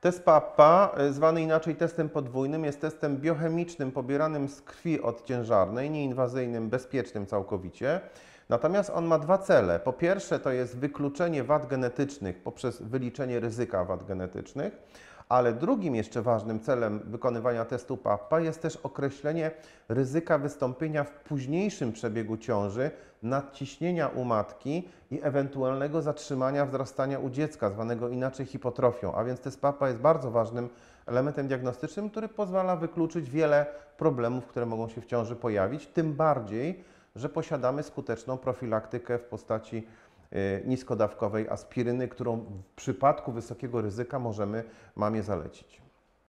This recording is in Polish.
Test PAPA, y, zwany inaczej testem podwójnym, jest testem biochemicznym pobieranym z krwi odciężarnej, nieinwazyjnym, bezpiecznym całkowicie. Natomiast on ma dwa cele. Po pierwsze to jest wykluczenie wad genetycznych poprzez wyliczenie ryzyka wad genetycznych ale drugim jeszcze ważnym celem wykonywania testu PAPA jest też określenie ryzyka wystąpienia w późniejszym przebiegu ciąży nadciśnienia u matki i ewentualnego zatrzymania wzrastania u dziecka, zwanego inaczej hipotrofią. A więc test PAPA jest bardzo ważnym elementem diagnostycznym, który pozwala wykluczyć wiele problemów, które mogą się w ciąży pojawić, tym bardziej, że posiadamy skuteczną profilaktykę w postaci Y, niskodawkowej aspiryny, którą w przypadku wysokiego ryzyka możemy mamie zalecić.